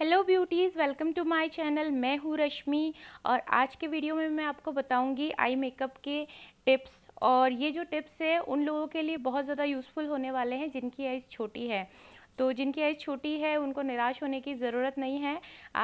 hello beauties welcome to my channel मैं हूँ रश्मि और आज के वीडियो में मैं आपको बताऊंगी आई मेकअप के टिप्स और ये जो टिप्स है उन लोगों के लिए बहुत ज़्यादा यूज़फुल होने वाले हैं जिनकी आइज़ छोटी है तो जिनकी आइज़ छोटी है उनको निराश होने की ज़रूरत नहीं है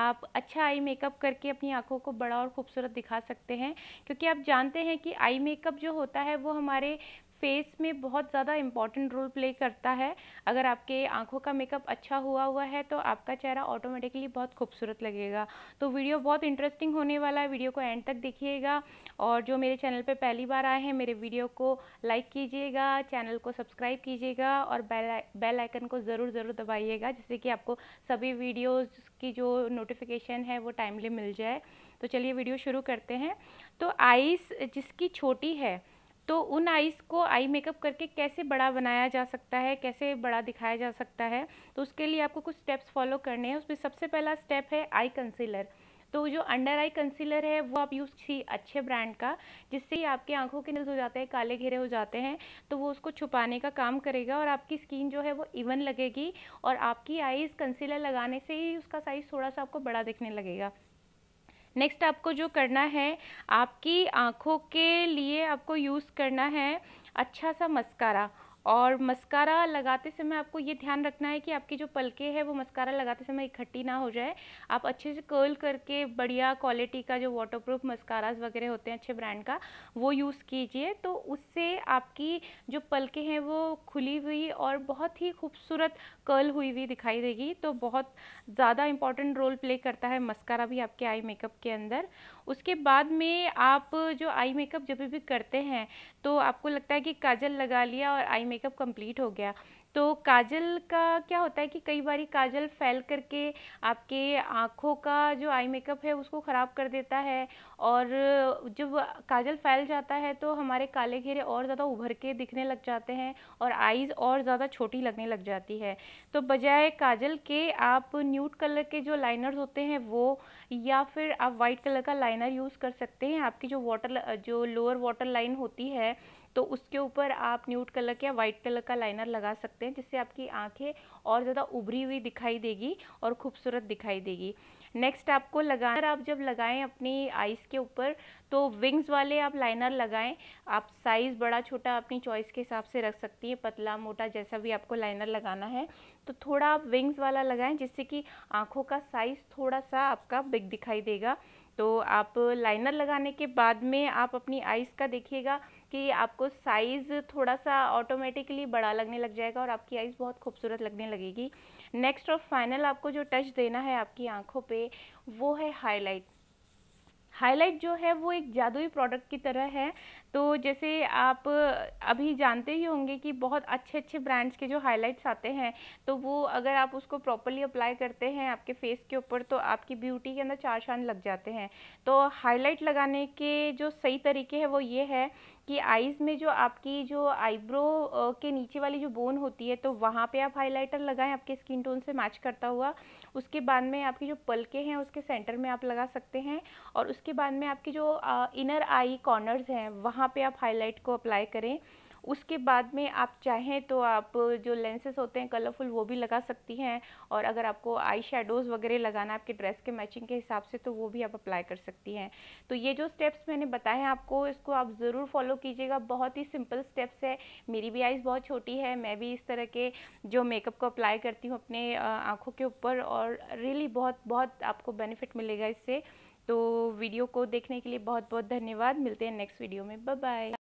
आप अच्छा आई मेकअप करके अपनी आँखों को बड़ा और ख़ूबसूरत दिखा सकते हैं क्योंकि आप जानते हैं कि आई मेकअप जो होता है वो हमारे फेस में बहुत ज़्यादा इंपॉर्टेंट रोल प्ले करता है अगर आपके आंखों का मेकअप अच्छा हुआ हुआ है तो आपका चेहरा ऑटोमेटिकली बहुत खूबसूरत लगेगा तो वीडियो बहुत इंटरेस्टिंग होने वाला है वीडियो को एंड तक देखिएगा और जो मेरे चैनल पर पहली बार आए हैं मेरे वीडियो को लाइक कीजिएगा चैनल को सब्सक्राइब कीजिएगा और बेल बेल आइकन को ज़रूर ज़रूर दबाइएगा जिससे कि आपको सभी वीडियोज़ की जो नोटिफिकेशन है वो टाइमली मिल जाए तो चलिए वीडियो शुरू करते हैं तो आइस जिसकी छोटी है तो उन आइज़ को आई मेकअप करके कैसे बड़ा बनाया जा सकता है कैसे बड़ा दिखाया जा सकता है तो उसके लिए आपको कुछ स्टेप्स फॉलो करने हैं उसमें सबसे पहला स्टेप है आई कंसीलर तो जो अंडर आई कंसीलर है वो आप यूज़ कीजिए अच्छे ब्रांड का जिससे ही आपके आंखों के नज़ हो जाते हैं काले घेरे हो जाते हैं तो वो उसको छुपाने का काम करेगा और आपकी स्किन जो है वो इवन लगेगी और आपकी आईज़ कंसीलर लगाने से ही उसका साइज़ थोड़ा सा आपको बड़ा दिखने लगेगा नेक्स्ट आपको जो करना है आपकी आँखों के लिए आपको यूज़ करना है अच्छा सा मस्कारा और मस्कारा लगाते समय आपको ये ध्यान रखना है कि आपकी जो पलके हैं वो मस्कारा लगाते समय इकट्ठी ना हो जाए आप अच्छे से कर्ल करके बढ़िया क्वालिटी का जो वाटरप्रूफ मस्काराज वगैरह होते हैं अच्छे ब्रांड का वो यूज़ कीजिए तो उससे आपकी जो पलके हैं वो खुली हुई और बहुत ही खूबसूरत कर्ल हुई हुई दिखाई देगी तो बहुत ज़्यादा इंपॉर्टेंट रोल प्ले करता है मस्कारा भी आपके आई मेकअप के अंदर उसके बाद में आप जो आई मेकअप जब भी करते हैं तो आपको लगता है कि काजल लगा लिया और आई मेकअप कंप्लीट हो गया तो काजल का क्या होता है कि कई बार काजल फैल करके आपके आँखों का जो आई मेकअप है उसको ख़राब कर देता है और जब काजल फैल जाता है तो हमारे काले घेरे और ज़्यादा उभर के दिखने लग जाते हैं और आईज़ और ज़्यादा छोटी लगने लग जाती है तो बजाय काजल के आप न्यूट कलर के जो लाइनर्स होते हैं वो या फिर आप वाइट कलर का लाइनर यूज़ कर सकते हैं आपकी जो वाटर जो लोअर वाटर लाइन होती है तो उसके ऊपर आप न्यूट कलर या वाइट कलर का लाइनर लगा सकते हैं जिससे आपकी आँखें और ज़्यादा उभरी हुई दिखाई देगी और खूबसूरत दिखाई देगी नेक्स्ट आपको लगा आप जब लगाएं अपनी आइस के ऊपर तो विंग्स वाले आप लाइनर लगाएं आप साइज़ बड़ा छोटा अपनी चॉइस के हिसाब से रख सकती हैं पतला मोटा जैसा भी आपको लाइनर लगाना है तो थोड़ा आप विंग्स वाला लगाएं जिससे कि आँखों का साइज़ थोड़ा सा आपका बिग दिखाई देगा तो आप लाइनर लगाने के बाद में आप अपनी आइज़ का देखिएगा कि आपको साइज़ थोड़ा सा ऑटोमेटिकली बड़ा लगने लग जाएगा और आपकी आइज़ बहुत खूबसूरत लगने लगेगी नेक्स्ट और फाइनल आपको जो टच देना है आपकी आंखों पे वो है हाईलाइट हाईलाइट जो है वो एक जादुई प्रोडक्ट की तरह है तो जैसे आप अभी जानते ही होंगे कि बहुत अच्छे अच्छे ब्रांड्स के जो हाईलाइट्स आते हैं तो वो अगर आप उसको प्रॉपरली अप्लाई करते हैं आपके फेस के ऊपर तो आपकी ब्यूटी के अंदर चार चांद लग जाते हैं तो हाईलाइट लगाने के जो सही तरीके हैं वो ये है कि आइज़ में जो आपकी जो आईब्रो के नीचे वाली जो बोन होती है तो वहाँ पे आप हाइलाइटर लगाएं आपके स्किन टोन से मैच करता हुआ उसके बाद में आपकी जो पलके हैं उसके सेंटर में आप लगा सकते हैं और उसके उसके बाद में आपकी जो इनर आई कॉर्नर्स हैं वहाँ पे आप हाईलाइट को अप्लाई करें उसके बाद में आप चाहें तो आप जो लेंसेज होते हैं कलरफुल वो भी लगा सकती हैं और अगर आपको आई शेडोज़ वगैरह लगाना है आपके ड्रेस के मैचिंग के हिसाब से तो वो भी आप अप्लाई कर सकती हैं तो ये जो स्टेप्स मैंने बताए हैं आपको इसको आप ज़रूर फॉलो कीजिएगा बहुत ही सिंपल स्टेप्स है मेरी भी आइज़ बहुत छोटी है मैं भी इस तरह के जो मेकअप को अप्लाई करती हूँ अपने आँखों के ऊपर और रियली बहुत बहुत आपको बेनिफिट मिलेगा इससे तो वीडियो को देखने के लिए बहुत बहुत धन्यवाद मिलते हैं नेक्स्ट वीडियो में बाय